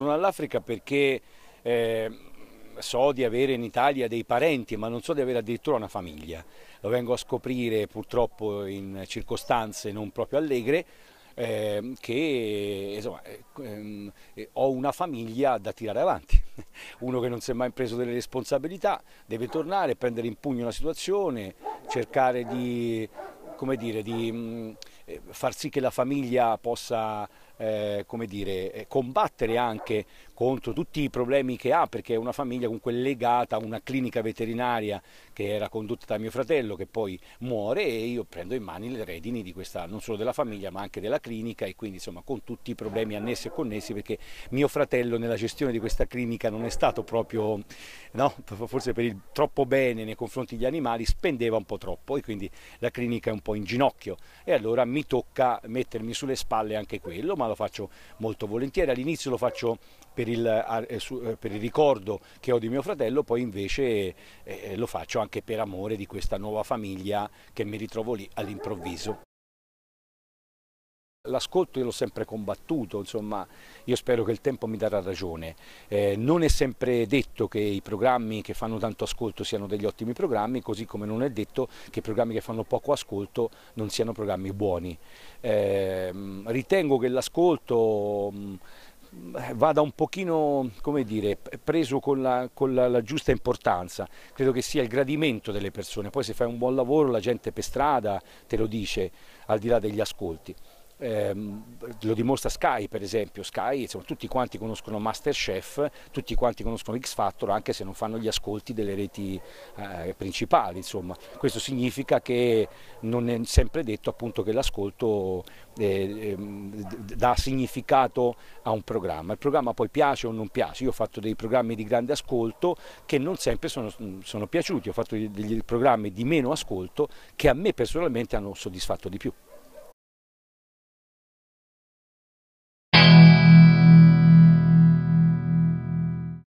Sono all'Africa perché eh, so di avere in Italia dei parenti, ma non so di avere addirittura una famiglia. Lo vengo a scoprire purtroppo in circostanze non proprio allegre. Eh, che insomma, eh, ehm, eh, ho una famiglia da tirare avanti, uno che non si è mai preso delle responsabilità, deve tornare, prendere in pugno la situazione, cercare di, come dire, di mm, far sì che la famiglia possa eh, come dire, eh, combattere anche contro tutti i problemi che ha, perché è una famiglia comunque legata a una clinica veterinaria che era condotta da mio fratello, che poi muore e io prendo in mani le redini di questa, non solo della famiglia, ma anche della clinica e quindi insomma con tutti i problemi annessi e connessi, perché mio fratello nella gestione di questa clinica non è stato proprio, no, forse per il troppo bene nei confronti degli animali, spendeva un po' troppo e quindi la clinica è un po' in ginocchio e allora mi tocca mettermi sulle spalle anche quello, ma lo faccio molto volentieri, all'inizio lo faccio per il, eh, eh, per il, ricordo che ho di mio fratello, poi invece eh, lo faccio anche per amore di questa nuova famiglia che mi ritrovo lì all'improvviso. L'ascolto io l'ho sempre combattuto, insomma, io spero che il tempo mi darà ragione. Eh, non è sempre detto che i programmi che fanno tanto ascolto siano degli ottimi programmi, così come non è detto che i programmi che fanno poco ascolto non siano programmi buoni. Eh, ritengo che l'ascolto mm, vada un pochino come dire, preso con, la, con la, la, giusta importanza, credo che sia il gradimento delle persone, poi se fai un buon lavoro la gente per strada te lo dice, al di là degli ascolti ehm, lo dimostra Sky per esempio, Sky, insomma, tutti quanti conoscono Masterchef, tutti quanti conoscono X Factor anche se non fanno gli ascolti delle reti eh, principali, insomma. questo significa che non è sempre detto appunto, che l'ascolto eh, eh, dà significato a un programma, il programma poi piace o non piace, io ho fatto dei programmi di grande ascolto che non sempre sono, sono piaciuti, ho fatto degli programmi di meno ascolto che a me personalmente hanno soddisfatto di più.